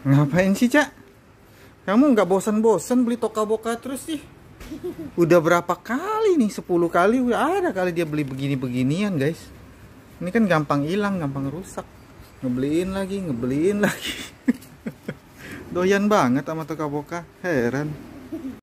Ngapain sih, Cak? Kamu nggak bosan-bosan beli toka boka terus sih? Udah berapa kali nih? 10 kali udah ada kali dia beli begini-beginian, guys. Ini kan gampang hilang, gampang rusak. Ngebeliin lagi, ngebeliin lagi. Doyan banget sama toka boka, heran.